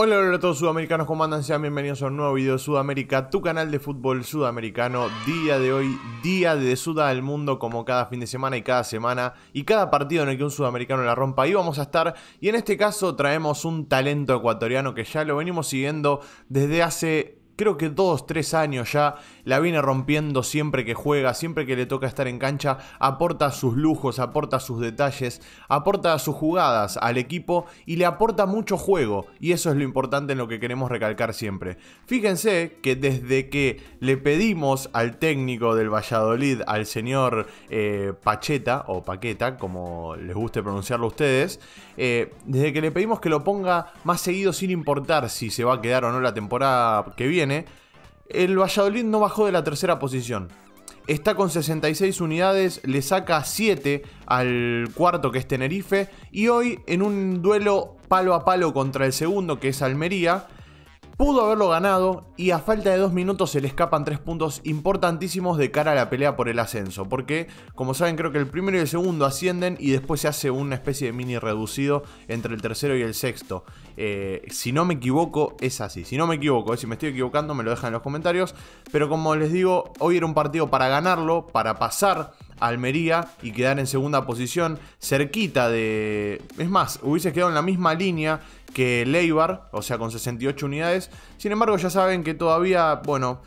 Hola, hola a todos sudamericanos, ¿cómo andan? Sean bienvenidos a un nuevo video de Sudamérica, tu canal de fútbol sudamericano. Día de hoy, día de Suda al mundo, como cada fin de semana y cada semana y cada partido en el que un sudamericano la rompa. Ahí vamos a estar. Y en este caso traemos un talento ecuatoriano que ya lo venimos siguiendo desde hace creo que dos, tres años ya, la viene rompiendo siempre que juega, siempre que le toca estar en cancha, aporta sus lujos, aporta sus detalles, aporta sus jugadas al equipo y le aporta mucho juego. Y eso es lo importante en lo que queremos recalcar siempre. Fíjense que desde que le pedimos al técnico del Valladolid, al señor eh, Pacheta o Paqueta, como les guste pronunciarlo a ustedes, eh, desde que le pedimos que lo ponga más seguido sin importar si se va a quedar o no la temporada que viene, el Valladolid no bajó de la tercera posición. Está con 66 unidades, le saca 7 al cuarto que es Tenerife y hoy en un duelo palo a palo contra el segundo que es Almería, pudo haberlo ganado y a falta de dos minutos se le escapan tres puntos importantísimos de cara a la pelea por el ascenso, porque como saben creo que el primero y el segundo ascienden y después se hace una especie de mini reducido entre el tercero y el sexto. Eh, si no me equivoco es así, si no me equivoco, eh, si me estoy equivocando me lo dejan en los comentarios, pero como les digo, hoy era un partido para ganarlo, para pasar Almería y quedar en segunda posición, cerquita de... Es más, hubiese quedado en la misma línea que Leibar, o sea, con 68 unidades. Sin embargo, ya saben que todavía, bueno,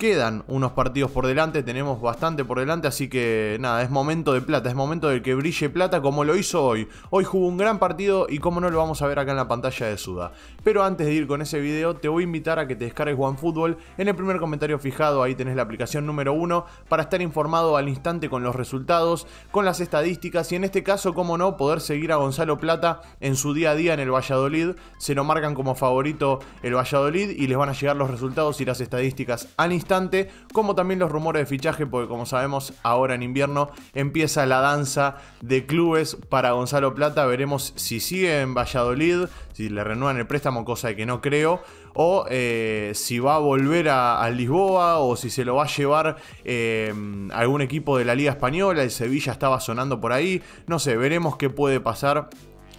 quedan unos partidos por delante, tenemos bastante por delante, así que nada, es momento de plata, es momento de que brille plata como lo hizo hoy. Hoy jugó un gran partido y como no lo vamos a ver acá en la pantalla de Suda. Pero antes de ir con ese video, te voy a invitar a que te descargues OneFootball. En el primer comentario fijado, ahí tenés la aplicación número 1 para estar informado al instante con los resultados, con las estadísticas y en este caso, como no, poder seguir a Gonzalo Plata en su día a día en el Valladolid. Se lo marcan como favorito el Valladolid y les van a llegar los resultados y las estadísticas al instante como también los rumores de fichaje, porque como sabemos, ahora en invierno empieza la danza de clubes para Gonzalo Plata. Veremos si sigue en Valladolid, si le renuevan el préstamo, cosa de que no creo, o eh, si va a volver a, Lisboa, o si se lo va a llevar eh, algún equipo de la Liga Española. El Sevilla estaba sonando por ahí, no sé, veremos qué puede pasar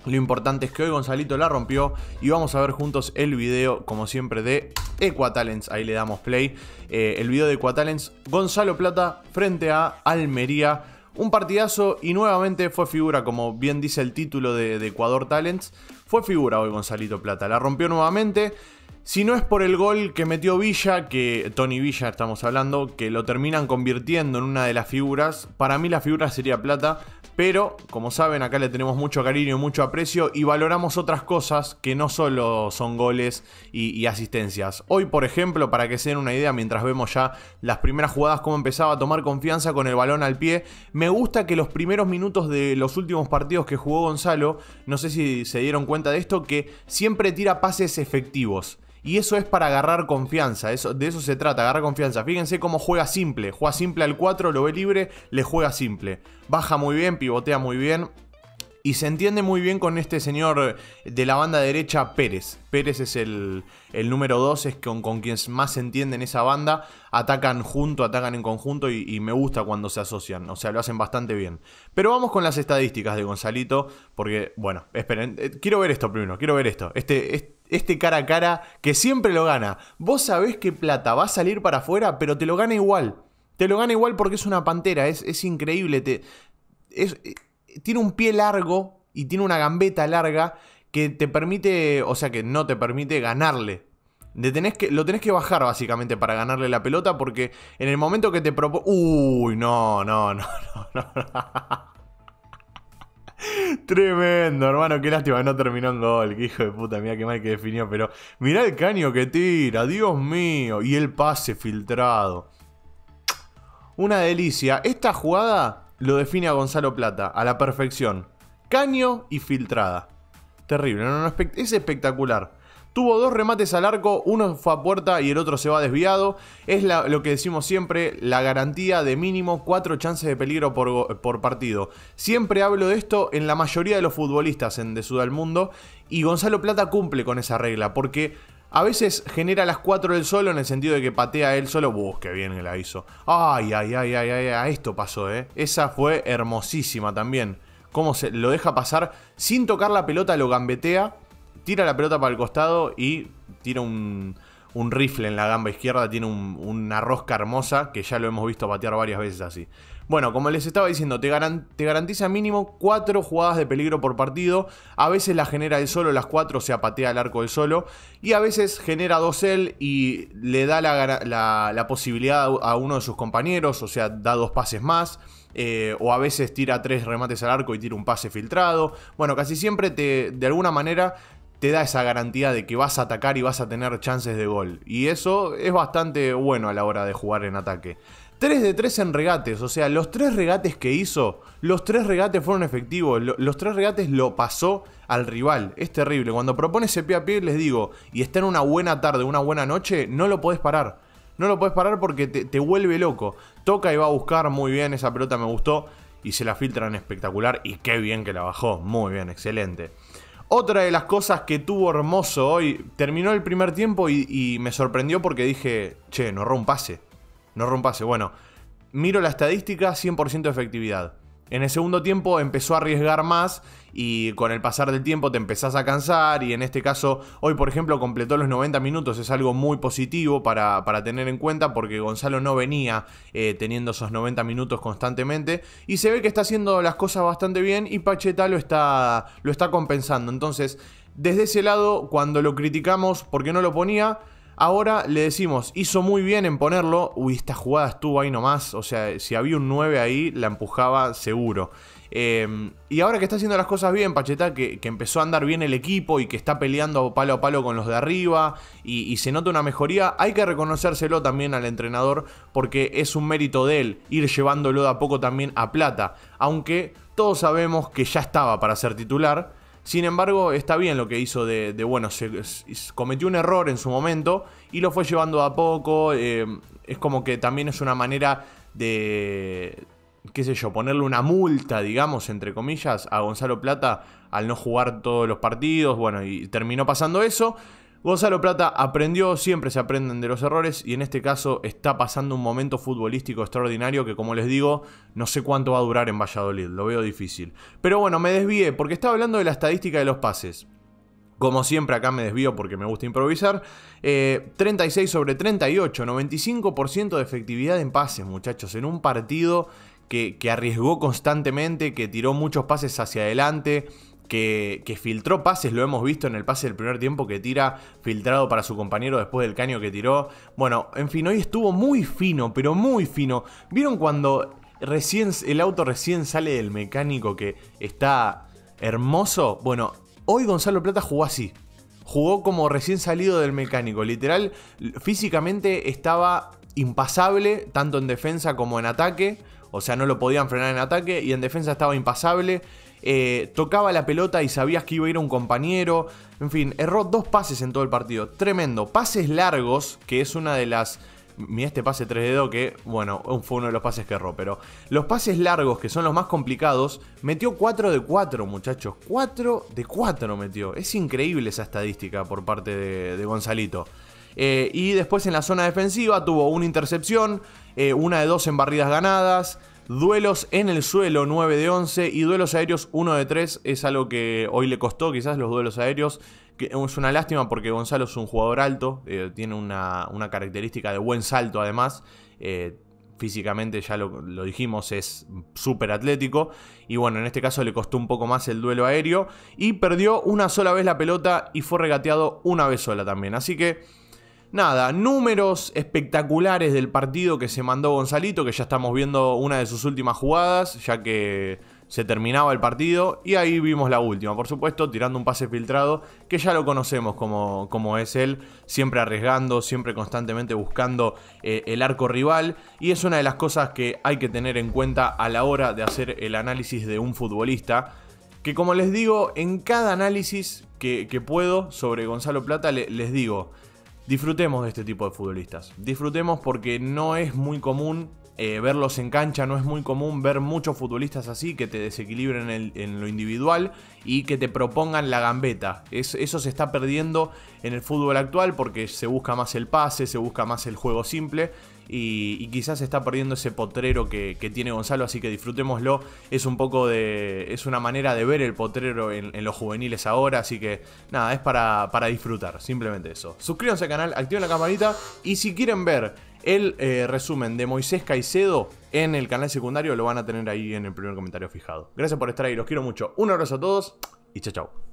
lo importante es que hoy Gonzalito la rompió y vamos a ver juntos el video, como siempre, de Equatalents. Ahí le damos play. Eh, el video de Equatalents, Gonzalo Plata frente a Almería. Un partidazo y nuevamente fue figura, como bien dice el título de, de Ecuador Talents. Fue figura hoy Gonzalito Plata. La rompió nuevamente. Si no es por el gol que metió Villa, que Tony Villa estamos hablando, que lo terminan convirtiendo en una de las figuras, para mí la figura sería Plata, pero, como saben, acá le tenemos mucho cariño y mucho aprecio y valoramos otras cosas que no solo son goles y, asistencias. Hoy, por ejemplo, para que se den una idea, mientras vemos ya las primeras jugadas, cómo empezaba a tomar confianza con el balón al pie, me gusta que los primeros minutos de los últimos partidos que jugó Gonzalo, no sé si se dieron cuenta de esto, que siempre tira pases efectivos. Y eso es para agarrar confianza, eso, de eso se trata, agarrar confianza. Fíjense cómo juega simple, juega simple al 4, lo ve libre, le juega simple. Baja muy bien, pivotea muy bien, y se entiende muy bien con este señor eh, de la banda derecha, Pérez. Pérez es el, número 2, es con, con quien más se entiende en esa banda. Atacan junto, atacan en conjunto y, me gusta cuando se asocian. O sea, lo hacen bastante bien. Pero vamos con las estadísticas de Gonzalito, porque, bueno, esperen. Eh, quiero ver esto primero, quiero ver esto. Este, este, cara a cara que siempre lo gana. Vos sabés que plata va a salir para afuera, pero te lo gana igual. Te lo gana igual porque es una pantera, es, es increíble. Te, es, tiene un pie largo y tiene una gambeta larga que te permite, o sea que no te permite ganarle. lo tenés que bajar básicamente para ganarle la pelota porque en el momento que te propone... Uy, no, no, no, no, no. Tremendo, hermano, qué lástima, no terminó en gol, que hijo de puta, mira qué mal que definió, pero mirá el caño que tira, Dios mío, y el pase filtrado. Una delicia. Esta jugada lo define a Gonzalo Plata a la perfección. Caño y filtrada. Terrible, es espectacular. Tuvo dos remates al arco, uno fue a puerta y el otro se va desviado. Es lo que decimos siempre, la garantía de mínimo cuatro chances de peligro por, partido. Siempre hablo de esto en la mayoría de los futbolistas en de Sudal Mundo y Gonzalo Plata cumple con esa regla porque a veces genera las cuatro del solo en el sentido de que patea él solo. busque qué bien que la hizo. Ay, ay, ay, ay, ay, esto pasó, ¿eh? Esa fue hermosísima también. Cómo se lo deja pasar sin tocar la pelota, lo gambetea, tira la pelota para el costado y tira un, un rifle en la gamba izquierda, tiene una rosca hermosa que ya lo hemos visto patear varias veces así. Bueno, como les estaba diciendo, te, garantiza mínimo 4 jugadas de peligro por partido. A veces la genera él solo, las 4 se apatea el arco del solo. Y a veces genera dos él y le da la, posibilidad a uno de sus compañeros, o sea, da dos pases más. Eh, o a veces tira tres remates al arco y tira un pase filtrado. Bueno, casi siempre te, de alguna manera te da esa garantía de que vas a atacar y vas a tener chances de gol. Y eso es bastante bueno a la hora de jugar en ataque. 3 de 3 en regates, o sea, los 3 regates que hizo, los 3 regates fueron efectivos, los 3 regates lo pasó al rival, es terrible. Cuando propone ese pie a pie, les digo, y está en una buena tarde, una buena noche, no lo podés parar. No lo podés parar porque te, te vuelve loco. Toca y va a buscar muy bien, esa pelota me gustó y se la en espectacular y qué bien que la bajó, muy bien, excelente. Otra de las cosas que tuvo hermoso hoy, terminó el primer tiempo y, me sorprendió porque dije, che, no rompase, No rompase. Bueno, miro la estadística, 100% efectividad. En el segundo tiempo empezó a arriesgar más y con el pasar del tiempo te empezás a cansar y en este caso hoy por ejemplo completó los 90 minutos, es algo muy positivo para, tener en cuenta porque Gonzalo no venía eh, teniendo esos 90 minutos constantemente y se ve que está haciendo las cosas bastante bien y Pacheta lo está, lo está compensando. Entonces, desde ese lado, cuando lo criticamos porque no lo ponía, Ahora le decimos, hizo muy bien en ponerlo. Uy, esta jugada estuvo ahí nomás. O sea, si había un 9 ahí, la empujaba seguro. Em, y ahora que está haciendo las cosas bien, Pacheta, que, empezó a andar bien el equipo y que está peleando palo a palo con los de arriba y, y, se nota una mejoría, hay que reconocérselo también al entrenador porque es un mérito de él ir llevándolo de a poco también a plata. Aunque todos sabemos que ya estaba para ser titular sin embargo, está bien lo que hizo de, bueno, se, cometió un error en su momento y lo fue llevando a poco. Eh, es como que también es una manera de, qué sé yo, ponerle una multa, digamos, entre comillas, a Gonzalo Plata al no jugar todos los partidos. Bueno, y terminó pasando eso. Gonzalo Plata aprendió, siempre se aprenden de los errores y en este caso está pasando un momento futbolístico extraordinario que como les digo, no sé cuánto va a durar en Valladolid, lo veo difícil. Pero bueno, me desvié porque estaba hablando de la estadística de los pases. Como siempre acá me desvío porque me gusta improvisar. 36 eh, sobre 38, 95% de efectividad en pases muchachos, en un partido que arriesgó constantemente, que tiró muchos pases hacia adelante que, filtró pases, lo hemos visto en el pase del primer tiempo que tira filtrado para su compañero después del caño que tiró. Bueno, en fin, hoy estuvo muy fino, pero muy fino. ¿Vieron cuando recién el auto recién sale del mecánico que está hermoso? Bueno, hoy Gonzalo Plata jugó así. Jugó como recién salido del mecánico, literal, físicamente estaba impasable, tanto en defensa como en ataque. O sea, no lo podían frenar en ataque y en defensa estaba impasable. Eh, tocaba la pelota y sabías que iba a ir un compañero. En fin, erró dos pases en todo el partido. Tremendo. Pases largos, que es una de las. Mira este pase 3 dedo que, bueno, fue uno de los pases que erró, pero los pases largos, que son los más complicados, metió 4 de 4, muchachos. 4 de 4 metió. Es increíble esa estadística por parte de, Gonzalito. Eh, y después en la zona defensiva tuvo una intercepción, eh, una de dos en barridas ganadas, Duelos en el suelo 9 de 11 y duelos aéreos 1 de 3 es algo que hoy le costó quizás los duelos aéreos. Que es una lástima porque Gonzalo es un jugador alto, eh, tiene una, característica de buen salto además. Eh, físicamente ya lo, lo dijimos, es súper atlético. Y bueno, en este caso le costó un poco más el duelo aéreo. Y perdió una sola vez la pelota y fue regateado una vez sola también. Así que Nada, números espectaculares del partido que se mandó Gonzalito, que ya estamos viendo una de sus últimas jugadas, ya que se terminaba el partido. Y ahí vimos la última, por supuesto, tirando un pase filtrado, que ya lo conocemos como, como es él, siempre arriesgando, siempre constantemente buscando eh, el arco rival. Y es una de las cosas que hay que tener en cuenta a la hora de hacer el análisis de un futbolista. Que como les digo, en cada análisis que, puedo sobre Gonzalo Plata, les digo, disfrutemos de este tipo de futbolistas. Disfrutemos porque no es muy común eh, verlos en cancha, no es muy común ver muchos futbolistas así que te desequilibren en, lo individual y que te propongan la gambeta. eso se está perdiendo en el fútbol actual porque se busca más el pase, se busca más el juego simple y, quizás está perdiendo ese potrero que, tiene Gonzalo, así que disfrutémoslo. Es un poco de. es una manera de ver el potrero en, los juveniles ahora, así que nada, es para, para disfrutar, simplemente eso. Suscríbanse al canal, activen la campanita y si quieren ver el eh, resumen de Moisés Caicedo en el canal secundario lo van a tener ahí en el primer comentario fijado. Gracias por estar ahí, los quiero mucho. Un abrazo a todos y chao chao.